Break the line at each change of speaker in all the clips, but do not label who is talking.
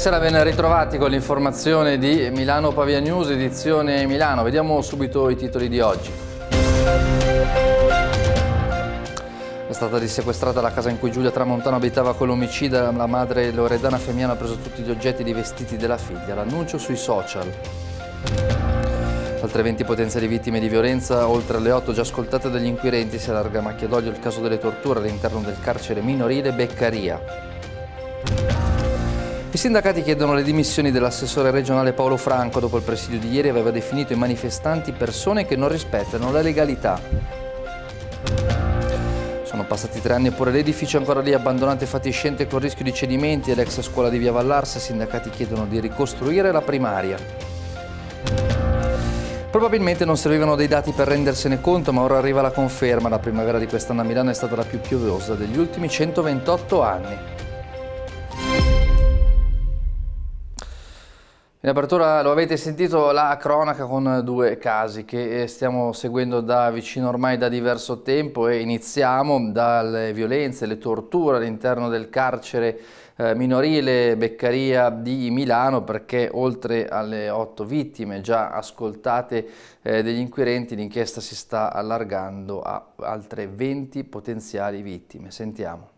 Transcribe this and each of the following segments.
Buonasera, ben ritrovati con l'informazione di Milano Pavia News, edizione Milano. Vediamo subito i titoli di oggi. È stata risequestrata la casa in cui Giulia Tramontano abitava con l'omicida. La madre Loredana Femiano ha preso tutti gli oggetti di vestiti della figlia. L'annuncio sui social. Altre 20 potenziali vittime di violenza, oltre alle 8 già ascoltate dagli inquirenti, si allarga a macchia d'olio il caso delle torture all'interno del carcere minorile Beccaria. I sindacati chiedono le dimissioni dell'assessore regionale Paolo Franco dopo il presidio di ieri aveva definito i manifestanti persone che non rispettano la legalità. Sono passati tre anni eppure l'edificio è ancora lì abbandonato e fatiscente con rischio di cedimenti e l'ex scuola di Via Vallarsa. I sindacati chiedono di ricostruire la primaria. Probabilmente non servivano dei dati per rendersene conto, ma ora arriva la conferma. La primavera di quest'anno a Milano è stata la più piovosa degli ultimi 128 anni. In apertura lo avete sentito la cronaca con due casi che eh, stiamo seguendo da vicino ormai da diverso tempo e iniziamo dalle violenze, le torture all'interno del carcere eh, minorile Beccaria di Milano perché oltre alle otto vittime già ascoltate eh, degli inquirenti l'inchiesta si sta allargando a altre 20 potenziali vittime. Sentiamo.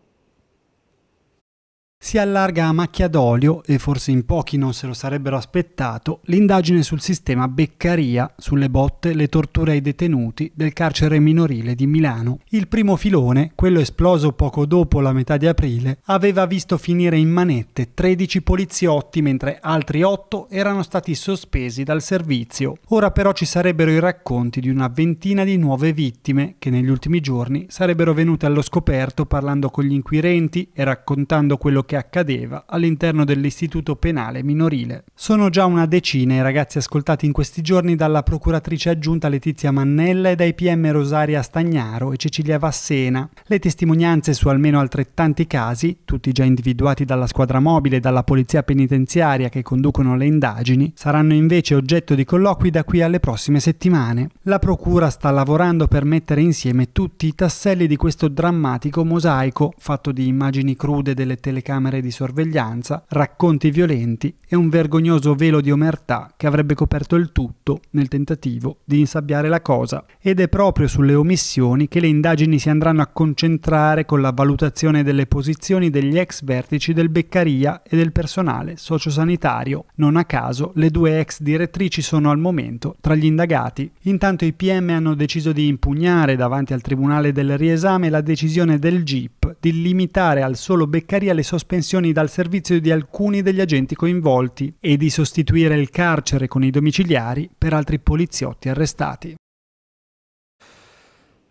Si allarga a macchia d'olio, e forse in pochi non se lo sarebbero aspettato, l'indagine sul sistema Beccaria, sulle botte, le torture ai detenuti del carcere minorile di Milano. Il primo filone, quello esploso poco dopo la metà di aprile, aveva visto finire in manette 13 poliziotti mentre altri 8 erano stati sospesi dal servizio. Ora però ci sarebbero i racconti di una ventina di nuove vittime che negli ultimi giorni sarebbero venute allo scoperto parlando con gli inquirenti e raccontando quello che che accadeva all'interno dell'istituto penale minorile. Sono già una decina i ragazzi ascoltati in questi giorni dalla procuratrice aggiunta Letizia Mannella e dai PM Rosaria Stagnaro e Cecilia Vassena. Le testimonianze su almeno altrettanti casi, tutti già individuati dalla squadra mobile e dalla polizia penitenziaria che conducono le indagini, saranno invece oggetto di colloqui da qui alle prossime settimane. La procura sta lavorando per mettere insieme tutti i tasselli di questo drammatico mosaico, fatto di immagini crude delle telecamere camere di sorveglianza, racconti violenti e un vergognoso velo di omertà che avrebbe coperto il tutto nel tentativo di insabbiare la cosa. Ed è proprio sulle omissioni che le indagini si andranno a concentrare con la valutazione delle posizioni degli ex vertici del Beccaria e del personale sociosanitario. Non a caso le due ex direttrici sono al momento tra gli indagati. Intanto i PM hanno deciso di impugnare davanti al Tribunale del Riesame la decisione del GIP di limitare al solo Beccaria le sospensioni sospensioni dal servizio di alcuni degli agenti coinvolti e di sostituire il carcere con i domiciliari per altri poliziotti arrestati.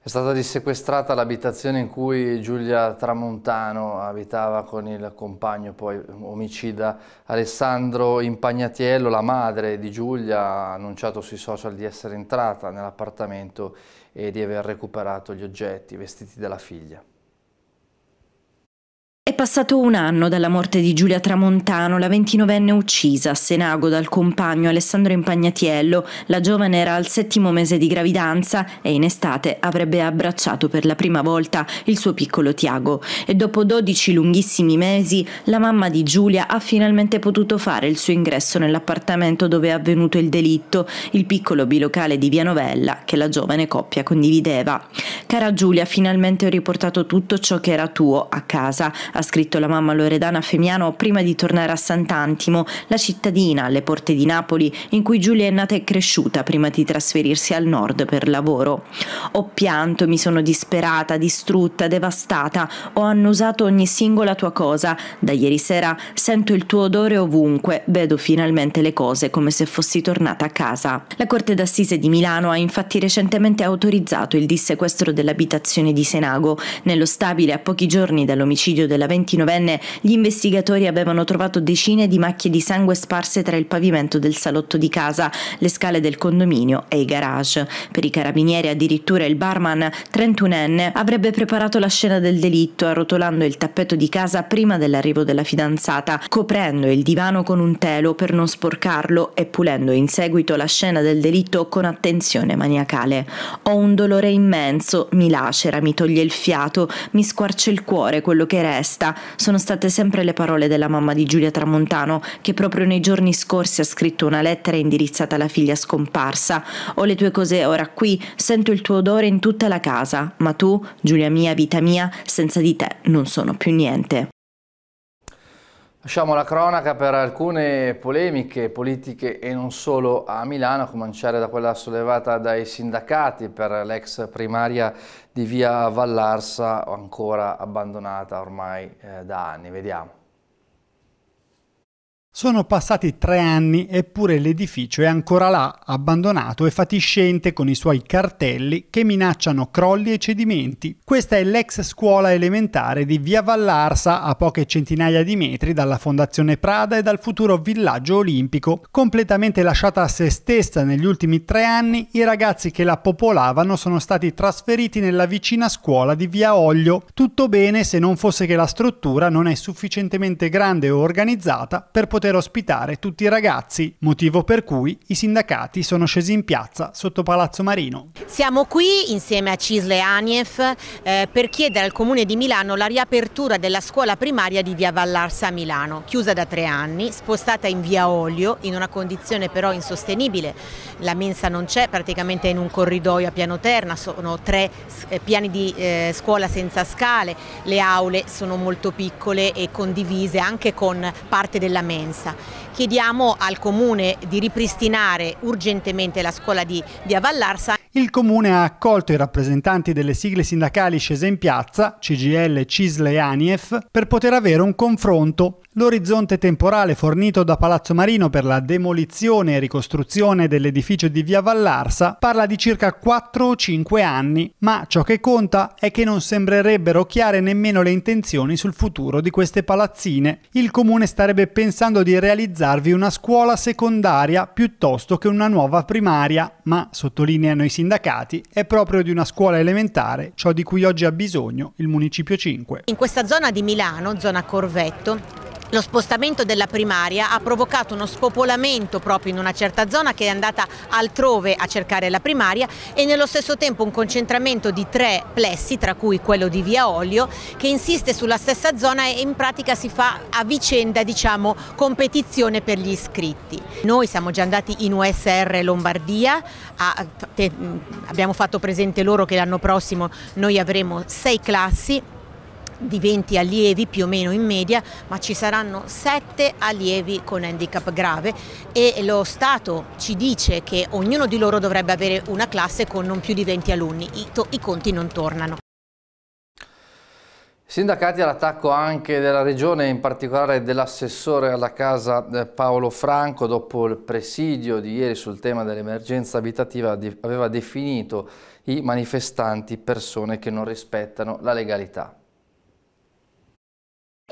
È stata dissequestrata l'abitazione in cui Giulia Tramontano abitava con il compagno, poi omicida Alessandro Impagnatiello, la madre di Giulia, ha annunciato sui social di essere entrata nell'appartamento e di aver recuperato gli oggetti, i vestiti della figlia.
È passato un anno dalla morte di Giulia Tramontano, la ventinovenne uccisa a Senago dal compagno Alessandro Impagnatiello. La giovane era al settimo mese di gravidanza e in estate avrebbe abbracciato per la prima volta il suo piccolo Tiago. E dopo dodici lunghissimi mesi, la mamma di Giulia ha finalmente potuto fare il suo ingresso nell'appartamento dove è avvenuto il delitto, il piccolo bilocale di Via Novella che la giovane coppia condivideva. Cara Giulia, finalmente ho riportato tutto ciò che era tuo a casa ha scritto la mamma Loredana Femiano prima di tornare a Sant'Antimo, la cittadina alle porte di Napoli in cui Giulia è nata e cresciuta prima di trasferirsi al nord per lavoro. Ho pianto, mi sono disperata, distrutta, devastata, ho annusato ogni singola tua cosa. Da ieri sera sento il tuo odore ovunque, vedo finalmente le cose come se fossi tornata a casa. La Corte d'Assise di Milano ha infatti recentemente autorizzato il dissequestro dell'abitazione di Senago, nello stabile a pochi giorni dall'omicidio della della 29enne, gli investigatori avevano trovato decine di macchie di sangue sparse tra il pavimento del salotto di casa, le scale del condominio e i garage. Per i carabinieri addirittura il barman, 31enne, avrebbe preparato la scena del delitto arrotolando il tappeto di casa prima dell'arrivo della fidanzata, coprendo il divano con un telo per non sporcarlo e pulendo in seguito la scena del delitto con attenzione maniacale. Ho un dolore immenso, mi lacera, mi toglie il fiato, mi squarcia il cuore quello che resta testa sono state sempre le parole della mamma di Giulia Tramontano, che proprio nei giorni scorsi ha scritto una lettera indirizzata alla figlia scomparsa. Ho le tue cose ora qui, sento il tuo odore in tutta la casa, ma tu, Giulia mia, vita mia, senza di te non sono più niente.
Lasciamo la cronaca per alcune polemiche politiche e non solo a Milano, a cominciare da quella sollevata dai sindacati per l'ex primaria di via Vallarsa, ancora abbandonata ormai eh, da anni. Vediamo.
Sono passati tre anni eppure l'edificio è ancora là, abbandonato e fatiscente con i suoi cartelli che minacciano crolli e cedimenti. Questa è l'ex scuola elementare di Via Vallarsa a poche centinaia di metri dalla Fondazione Prada e dal futuro villaggio olimpico. Completamente lasciata a se stessa negli ultimi tre anni, i ragazzi che la popolavano sono stati trasferiti nella vicina scuola di Via Oglio. Tutto bene se non fosse che la struttura non è sufficientemente grande o organizzata per poter poter ospitare tutti i ragazzi, motivo per cui i sindacati sono scesi in piazza sotto Palazzo Marino.
Siamo qui insieme a Cisle Anief eh, per chiedere al Comune di Milano la riapertura della scuola primaria di Via Vallarsa a Milano, chiusa da tre anni, spostata in Via Olio, in una condizione però insostenibile. La mensa non c'è, praticamente in un corridoio a piano terra, sono tre eh, piani di eh, scuola senza scale, le aule sono molto piccole e condivise anche con parte della mensa defensa. Chiediamo al Comune di ripristinare urgentemente la scuola di Via Vallarsa.
Il Comune ha accolto i rappresentanti delle sigle sindacali scese in piazza, CGL, Cisle e Anief, per poter avere un confronto. L'orizzonte temporale fornito da Palazzo Marino per la demolizione e ricostruzione dell'edificio di Via Vallarsa parla di circa 4 o 5 anni, ma ciò che conta è che non sembrerebbero chiare nemmeno le intenzioni sul futuro di queste palazzine. Il Comune starebbe pensando di realizzare inventarvi una scuola secondaria piuttosto che una nuova primaria, ma, sottolineano i sindacati, è proprio di una scuola elementare ciò di cui oggi ha bisogno il Municipio 5.
In questa zona di Milano, zona Corvetto, lo spostamento della primaria ha provocato uno spopolamento proprio in una certa zona che è andata altrove a cercare la primaria e nello stesso tempo un concentramento di tre plessi, tra cui quello di Via Olio, che insiste sulla stessa zona e in pratica si fa a vicenda diciamo, competizione per gli iscritti. Noi siamo già andati in USR Lombardia, a, te, abbiamo fatto presente loro che l'anno prossimo noi avremo sei classi di 20 allievi più o meno in media, ma ci saranno 7 allievi con handicap grave e lo Stato ci dice che ognuno di loro dovrebbe avere una classe con non più di 20 alunni, i, i conti non tornano.
Sindacati all'attacco anche della regione, in particolare dell'assessore alla casa eh, Paolo Franco, dopo il presidio di ieri sul tema dell'emergenza abitativa aveva definito i manifestanti persone che non rispettano la legalità.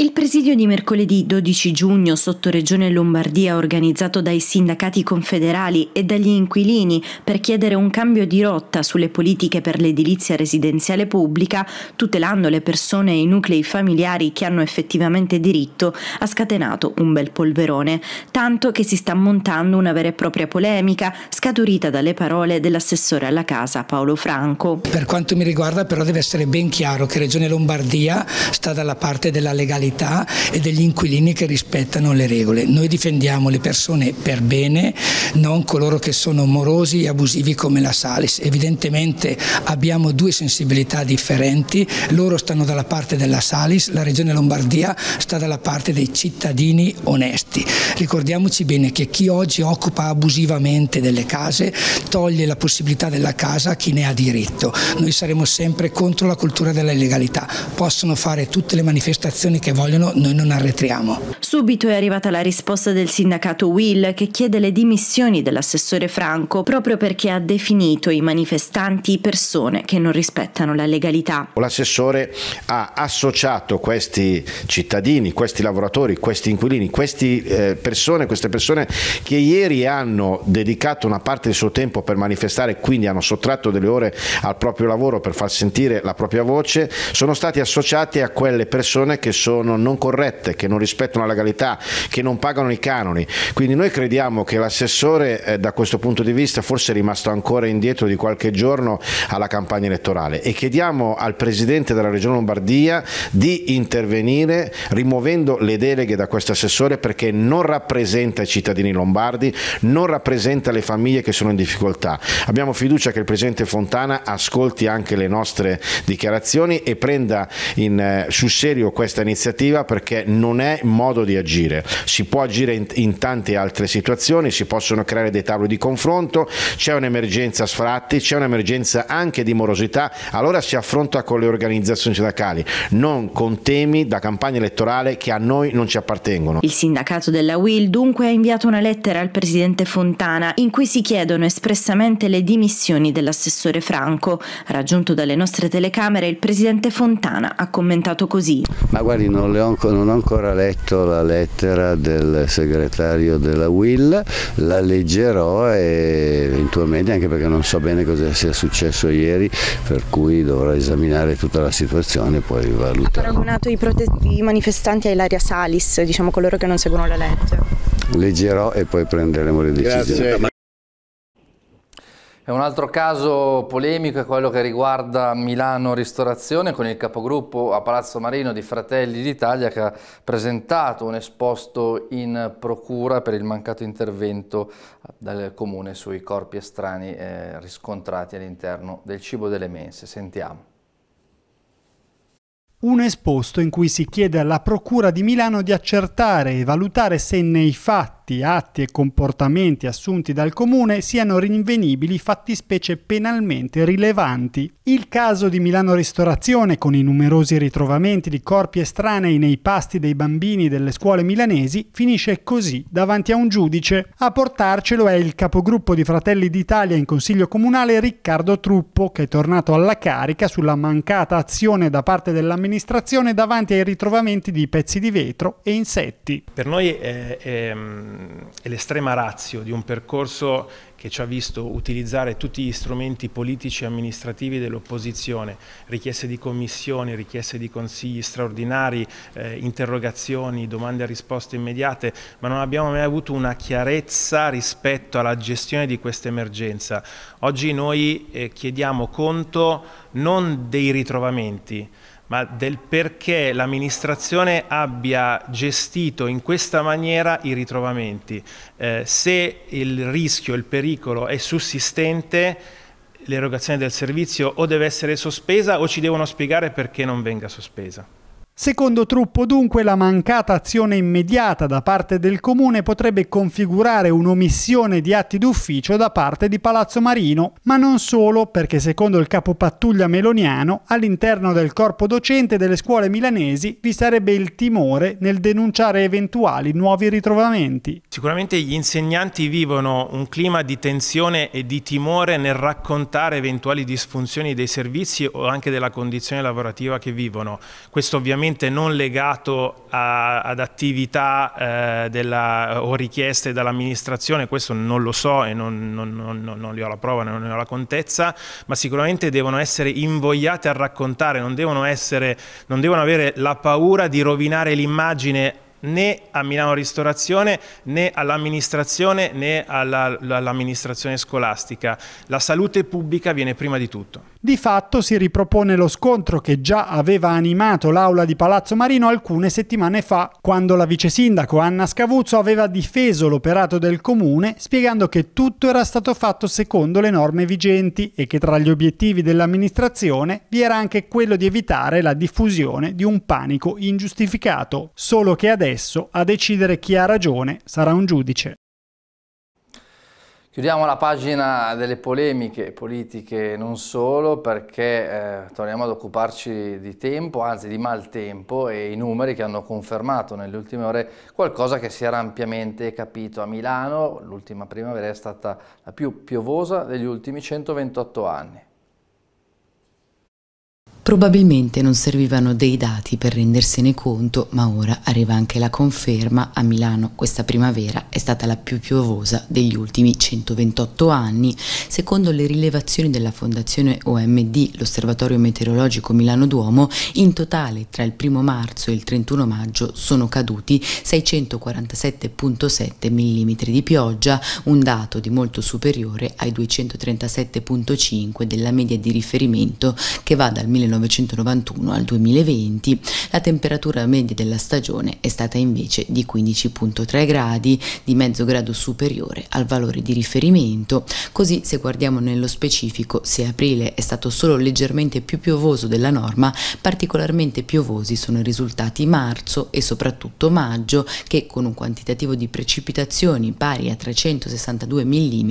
Il presidio
di mercoledì 12 giugno sotto Regione Lombardia organizzato dai sindacati confederali e dagli inquilini per chiedere un cambio di rotta sulle politiche per l'edilizia residenziale pubblica, tutelando le persone e i nuclei familiari che hanno effettivamente diritto, ha scatenato un bel polverone, tanto che si sta montando una vera e propria polemica scaturita dalle parole dell'assessore alla casa Paolo Franco. Per quanto mi
riguarda però deve essere ben chiaro che Regione Lombardia sta dalla parte della legalità legalità e degli inquilini che rispettano le regole. Noi difendiamo le persone per bene, non coloro che sono morosi e abusivi come la Salis. Evidentemente abbiamo due sensibilità differenti, loro stanno dalla parte della Salis, la Regione Lombardia sta dalla parte dei cittadini onesti. Ricordiamoci bene che chi oggi occupa abusivamente delle case toglie la possibilità della casa a chi ne ha diritto. Noi saremo sempre contro la cultura della illegalità. Possono fare tutte le manifestazioni che vogliono, noi non arretriamo.
Subito è arrivata la risposta del sindacato Will che chiede le dimissioni dell'assessore Franco proprio perché ha definito i manifestanti persone che non rispettano
la legalità. L'assessore ha associato questi cittadini, questi lavoratori, questi inquilini, queste eh, persone, queste persone che ieri hanno dedicato una parte del suo tempo per manifestare, quindi hanno sottratto delle ore al proprio lavoro per far sentire la propria voce, sono stati associati a quelle persone che sono sono non corrette, che non rispettano la legalità, che non pagano i canoni. Quindi noi crediamo che l'assessore eh, da questo punto di vista forse è rimasto ancora indietro di qualche giorno alla campagna elettorale e chiediamo al Presidente della Regione Lombardia di intervenire rimuovendo le deleghe da questo assessore perché non rappresenta i cittadini lombardi, non rappresenta le famiglie che sono in difficoltà. Abbiamo fiducia che il Presidente Fontana ascolti anche le nostre dichiarazioni e prenda in, eh, sul serio questa iniziativa iniziativa perché non è modo di agire. Si può agire in, in tante altre situazioni, si possono creare dei tavoli di confronto, c'è un'emergenza sfratti, c'è un'emergenza anche di morosità, allora si affronta con le organizzazioni sindacali, non con temi da campagna elettorale che a noi non ci appartengono. Il
sindacato della UIL dunque ha inviato una lettera al presidente Fontana in cui si chiedono espressamente le dimissioni dell'assessore Franco. Raggiunto dalle nostre telecamere, il presidente Fontana ha commentato così.
Ma guardi, non non, ho, non ho ancora letto la lettera del segretario della Will, la leggerò e eventualmente anche perché non so bene cosa sia successo ieri, per cui dovrò esaminare tutta la situazione e poi valutare.
Ha paragonato i, i manifestanti a Ilaria Salis, diciamo coloro che non seguono la legge.
Leggerò e poi prenderemo le decisioni. Grazie
un altro caso polemico è quello che riguarda Milano Ristorazione con il capogruppo a Palazzo Marino di Fratelli d'Italia che ha presentato un esposto in procura per il mancato intervento dal comune sui corpi estranei eh, riscontrati all'interno del cibo delle mense. Sentiamo.
Un esposto in cui si chiede alla Procura di Milano di accertare e valutare se nei fatti fatti, atti e comportamenti assunti dal comune siano rinvenibili fattispecie penalmente rilevanti. Il caso di Milano Ristorazione, con i numerosi ritrovamenti di corpi estranei nei pasti dei bambini delle scuole milanesi, finisce così davanti a un giudice. A portarcelo è il capogruppo di Fratelli d'Italia in Consiglio Comunale Riccardo Truppo, che è tornato alla carica sulla mancata azione da parte dell'amministrazione davanti ai ritrovamenti di pezzi di vetro e insetti.
Per noi è, è, e ehm, l'estrema razio di un percorso che ci ha visto utilizzare tutti gli strumenti politici e amministrativi dell'opposizione, richieste di commissioni, richieste di consigli straordinari, eh, interrogazioni, domande e risposte immediate, ma non abbiamo mai avuto una chiarezza rispetto alla gestione di questa emergenza. Oggi noi eh, chiediamo conto non dei ritrovamenti, ma del perché l'amministrazione abbia gestito in questa maniera i ritrovamenti. Eh, se il rischio, il pericolo è sussistente, l'erogazione del servizio o deve essere sospesa o ci devono spiegare perché non venga sospesa.
Secondo Truppo dunque la mancata azione immediata da parte del Comune potrebbe configurare un'omissione di atti d'ufficio da parte di Palazzo Marino, ma non solo perché secondo il capo pattuglia meloniano all'interno del corpo docente delle scuole milanesi vi sarebbe il timore nel denunciare eventuali nuovi ritrovamenti.
Sicuramente gli insegnanti vivono un clima di tensione e di timore nel raccontare eventuali disfunzioni dei servizi o anche della condizione lavorativa che vivono. Questo ovviamente ovviamente non legato a, ad attività eh, della, o richieste dall'amministrazione, questo non lo so e non, non, non, non li ho la prova, non ne ho la contezza, ma sicuramente devono essere invogliate a raccontare, non devono, essere, non devono avere la paura di rovinare l'immagine né a Milano Ristorazione né all'amministrazione né all'amministrazione scolastica. La salute pubblica viene prima di tutto
di fatto si ripropone lo scontro che già aveva animato l'aula di Palazzo Marino alcune settimane fa, quando la vice sindaco Anna Scavuzzo aveva difeso l'operato del comune spiegando che tutto era stato fatto secondo le norme vigenti e che tra gli obiettivi dell'amministrazione vi era anche quello di evitare la diffusione di un panico ingiustificato, solo che adesso a decidere chi ha ragione sarà un giudice.
Chiudiamo la pagina delle polemiche politiche non solo perché eh, torniamo ad occuparci di tempo, anzi di maltempo e i numeri che hanno confermato nelle ultime ore qualcosa che si era ampiamente capito a Milano, l'ultima primavera è stata la più piovosa degli ultimi 128 anni.
Probabilmente non servivano dei dati per rendersene conto, ma ora arriva anche la conferma. A Milano questa primavera è stata la più piovosa degli ultimi 128 anni. Secondo le rilevazioni della Fondazione OMD, l'Osservatorio Meteorologico Milano Duomo, in totale tra il 1 marzo e il 31 maggio sono caduti 647,7 mm di pioggia, un dato di molto superiore ai 237,5 della media di riferimento che va dal 1990 1991 al 2020, la temperatura media della stagione è stata invece di 15.3 gradi, di mezzo grado superiore al valore di riferimento, così se guardiamo nello specifico se aprile è stato solo leggermente più piovoso della norma, particolarmente piovosi sono i risultati marzo e soprattutto maggio che con un quantitativo di precipitazioni pari a 362 mm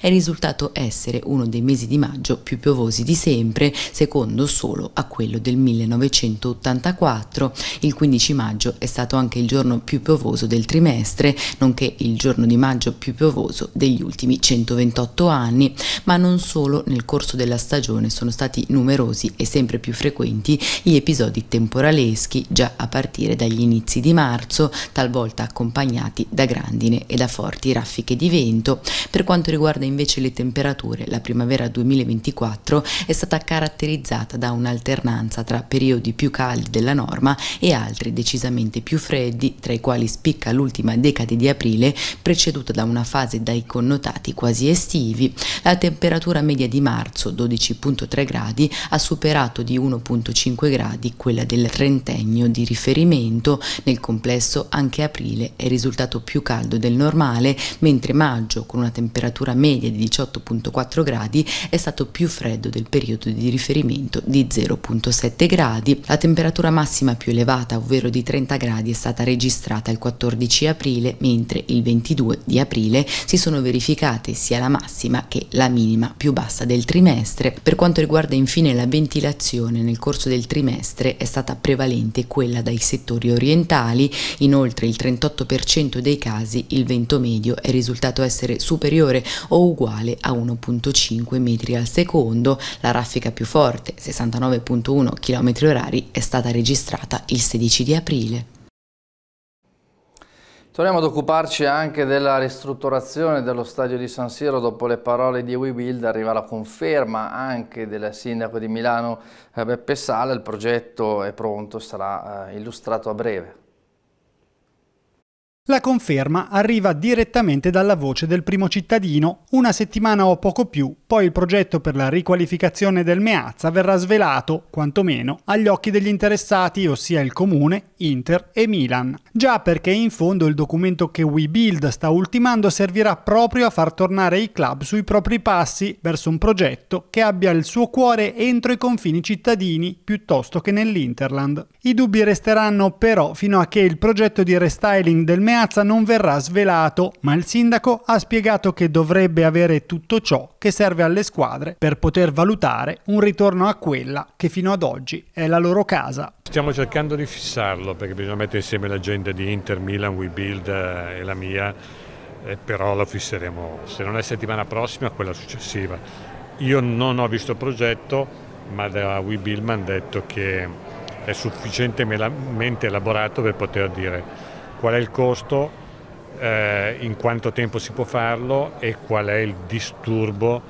è risultato essere uno dei mesi di maggio più piovosi di sempre, secondo solo paragolo a quello del 1984. Il 15 maggio è stato anche il giorno più piovoso del trimestre, nonché il giorno di maggio più piovoso degli ultimi 128 anni, ma non solo nel corso della stagione sono stati numerosi e sempre più frequenti gli episodi temporaleschi già a partire dagli inizi di marzo, talvolta accompagnati da grandine e da forti raffiche di vento. Per quanto riguarda invece le temperature, la primavera 2024 è stata caratterizzata da una un'alternanza tra periodi più caldi della norma e altri decisamente più freddi, tra i quali spicca l'ultima decade di aprile, preceduta da una fase dai connotati quasi estivi. La temperatura media di marzo, 12.3 gradi, ha superato di 1.5 gradi quella del trentennio di riferimento. Nel complesso anche aprile è risultato più caldo del normale, mentre maggio, con una temperatura media di 18.4 gradi, è stato più freddo del periodo di riferimento di 0,7 gradi, la temperatura massima più elevata, ovvero di 30 gradi, è stata registrata il 14 aprile, mentre il 22 di aprile si sono verificate sia la massima che la minima più bassa del trimestre. Per quanto riguarda infine la ventilazione, nel corso del trimestre è stata prevalente quella dai settori orientali, inoltre il 38% dei casi il vento medio è risultato essere superiore o uguale a 1,5 metri al secondo, la raffica più forte 69 89.1 km h è stata registrata il 16 di aprile.
Torniamo ad occuparci anche della ristrutturazione dello stadio di San Siro. Dopo le parole di We arriva la conferma anche del sindaco di Milano eh, Beppe Sala. Il progetto è pronto, sarà eh, illustrato a breve.
La conferma arriva direttamente dalla voce del primo cittadino una settimana o poco più, poi il progetto per la riqualificazione del Meazza verrà svelato, quantomeno, agli occhi degli interessati, ossia il Comune, Inter e Milan. Già perché in fondo il documento che WeBuild sta ultimando servirà proprio a far tornare i club sui propri passi verso un progetto che abbia il suo cuore entro i confini cittadini piuttosto che nell'Interland. I dubbi resteranno però fino a che il progetto di restyling del Meazza Meazza non verrà svelato, ma il sindaco ha spiegato che dovrebbe avere tutto ciò che serve alle squadre per poter valutare un ritorno a quella che fino ad oggi è la loro casa.
Stiamo cercando di fissarlo perché bisogna mettere insieme l'agenda di Inter, Milan, We Build eh, e la mia, eh, però lo fisseremo se non è settimana prossima, quella successiva. Io non ho visto il progetto, ma da We Build mi hanno detto che è sufficientemente elaborato per poter dire qual è il costo, eh, in quanto tempo si può farlo e qual è il disturbo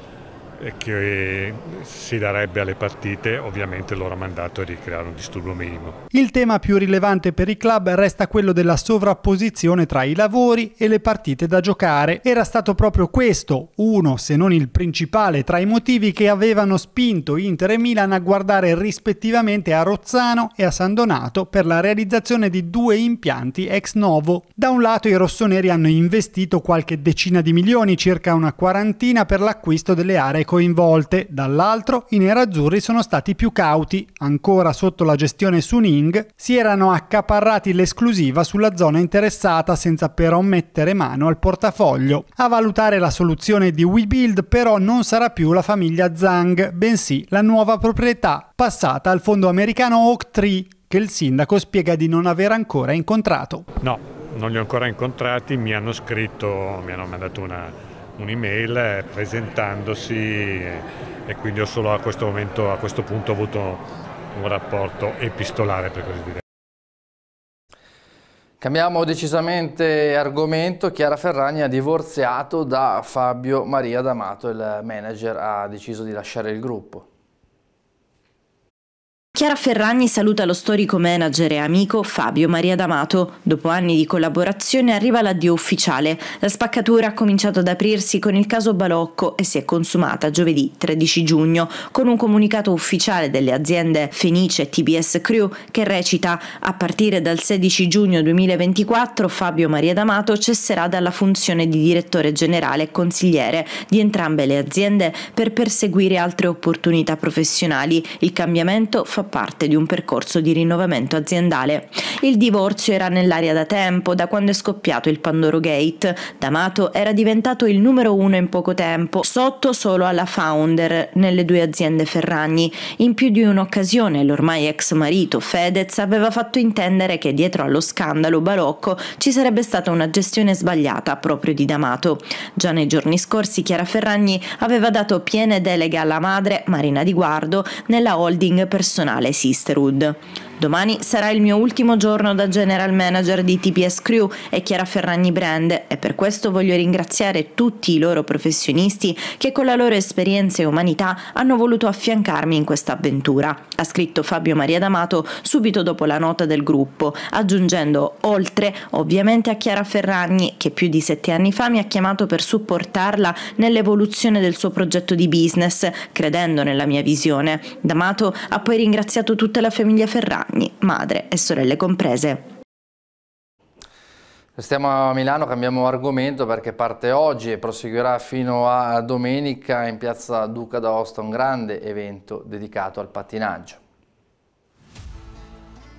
che si darebbe alle partite, ovviamente il loro mandato è di creare un disturbo minimo.
Il tema più rilevante per i club resta quello della sovrapposizione tra i lavori e le partite da giocare. Era stato proprio questo, uno se non il principale tra i motivi che avevano spinto Inter e Milan a guardare rispettivamente a Rozzano e a San Donato per la realizzazione di due impianti ex novo. Da un lato i rossoneri hanno investito qualche decina di milioni, circa una quarantina, per l'acquisto delle aree coinvolte, dall'altro i nerazzurri sono stati più cauti, ancora sotto la gestione Suning, si erano accaparrati l'esclusiva sulla zona interessata senza però mettere mano al portafoglio. A valutare la soluzione di WeBuild però non sarà più la famiglia Zhang, bensì la nuova proprietà passata al fondo americano Oak Tree che il sindaco spiega di non aver ancora incontrato.
No, non li ho ancora incontrati, mi hanno scritto, mi hanno mandato una, un'email eh, presentandosi e quindi ho solo a questo, momento, a questo punto avuto un rapporto epistolare per così dire.
Cambiamo decisamente argomento, Chiara Ferragni ha divorziato da Fabio Maria D'Amato, il manager ha deciso di lasciare il gruppo.
Chiara Ferragni saluta lo storico manager e amico Fabio Maria D'Amato. Dopo anni di collaborazione arriva l'addio ufficiale. La spaccatura ha cominciato ad aprirsi con il caso Balocco e si è consumata giovedì 13 giugno con un comunicato ufficiale delle aziende Fenice e TBS Crew che recita a partire dal 16 giugno 2024 Fabio Maria D'Amato cesserà dalla funzione di direttore generale e consigliere di entrambe le aziende per perseguire altre opportunità professionali. Il cambiamento fa fa parte di un percorso di rinnovamento aziendale. Il divorzio era nell'aria da tempo, da quando è scoppiato il Pandoro Gate. D'Amato era diventato il numero uno in poco tempo, sotto solo alla founder nelle due aziende Ferragni. In più di un'occasione l'ormai ex marito Fedez aveva fatto intendere che dietro allo scandalo barocco ci sarebbe stata una gestione sbagliata proprio di D'Amato. Già nei giorni scorsi Chiara Ferragni aveva dato piene delega alla madre, Marina Di Guardo, nella holding personale nazionale Sisterhood. Domani sarà il mio ultimo giorno da general manager di TPS Crew e Chiara Ferragni Brand e per questo voglio ringraziare tutti i loro professionisti che con la loro esperienza e umanità hanno voluto affiancarmi in questa avventura, ha scritto Fabio Maria D'Amato subito dopo la nota del gruppo, aggiungendo oltre ovviamente a Chiara Ferragni che più di sette anni fa mi ha chiamato per supportarla nell'evoluzione del suo progetto di business, credendo nella mia visione. D'Amato ha poi ringraziato tutta la famiglia Ferragni anni, madre e sorelle comprese.
Stiamo a Milano, cambiamo argomento perché parte oggi e proseguirà fino a domenica in piazza Duca d'Aosta un grande evento dedicato al pattinaggio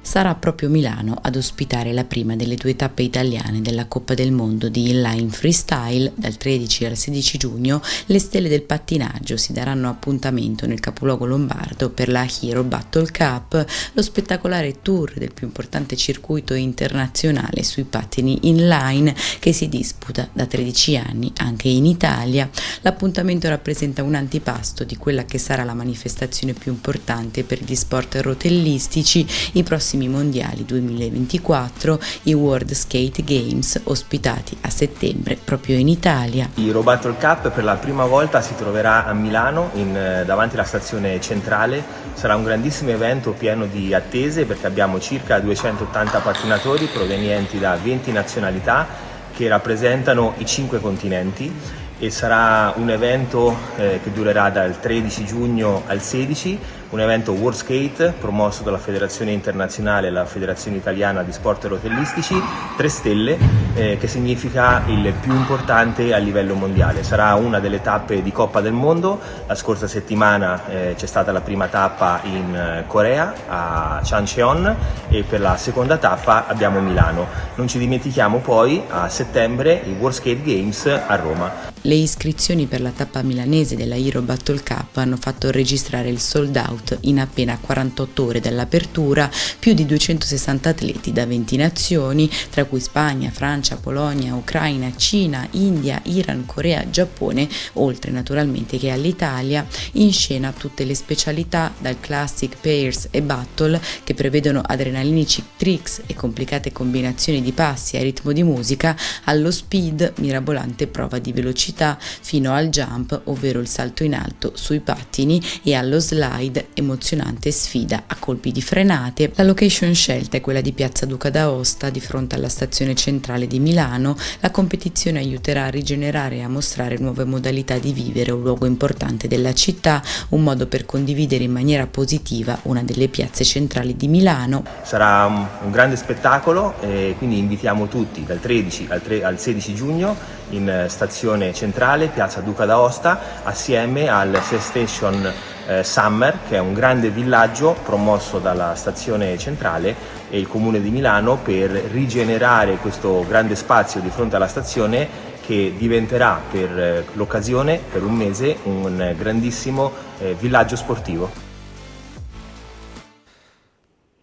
sarà proprio Milano ad ospitare la prima delle due tappe italiane della Coppa del Mondo di inline freestyle. Dal 13 al 16 giugno le stelle del pattinaggio si daranno appuntamento nel capoluogo lombardo per la Hero Battle Cup, lo spettacolare tour del più importante circuito internazionale sui pattini inline che si disputa da 13 anni anche in Italia. L'appuntamento rappresenta un antipasto di quella che sarà la manifestazione più importante per gli sport rotellistici i prossimi prossimi mondiali 2024, i World Skate Games ospitati a settembre proprio in Italia.
Il Robattle Cup per la prima volta si troverà a Milano in, eh, davanti alla stazione centrale, sarà un grandissimo evento pieno di attese perché abbiamo circa 280 pattinatori provenienti da 20 nazionalità che rappresentano i cinque continenti e sarà un evento eh, che durerà dal 13 giugno al 16 un evento World Skate promosso dalla Federazione Internazionale e la Federazione Italiana di Sport Rotellistici, 3 stelle, eh, che significa il più importante a livello mondiale. Sarà una delle tappe di Coppa del Mondo, la scorsa settimana eh, c'è stata la prima tappa in eh, Corea, a Chancheon e per la seconda tappa abbiamo Milano. Non ci dimentichiamo poi a settembre i World Skate Games a Roma.
Le iscrizioni per la tappa milanese della Hero Battle Cup hanno fatto registrare il sold out out in appena 48 ore dall'apertura più di 260 atleti da 20 nazioni, tra cui Spagna, Francia, Polonia, Ucraina, Cina, India, Iran, Corea, Giappone, oltre naturalmente che all'Italia, in scena tutte le specialità dal classic pairs e battle che prevedono adrenalinici tricks e complicate combinazioni di passi a ritmo di musica allo speed, mirabolante prova di velocità, fino al jump, ovvero il salto in alto sui pattini e allo slide emozionante sfida a colpi di frenate. La location scelta è quella di Piazza Duca d'Aosta di fronte alla stazione centrale di Milano. La competizione aiuterà a rigenerare e a mostrare nuove modalità di vivere un luogo importante della città, un modo per condividere in maniera positiva una delle piazze centrali di Milano.
Sarà un grande spettacolo e quindi invitiamo tutti dal 13 al, 3, al 16 giugno in eh, stazione centrale Piazza Duca d'Aosta assieme al Station eh, Summer, che è un grande villaggio promosso dalla stazione centrale e il comune di Milano per rigenerare questo grande spazio di fronte alla stazione che diventerà per eh, l'occasione, per un mese, un grandissimo eh, villaggio sportivo.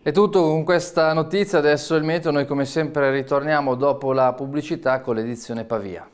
È tutto con questa notizia, adesso il meteo, noi come sempre ritorniamo dopo la pubblicità con l'edizione Pavia.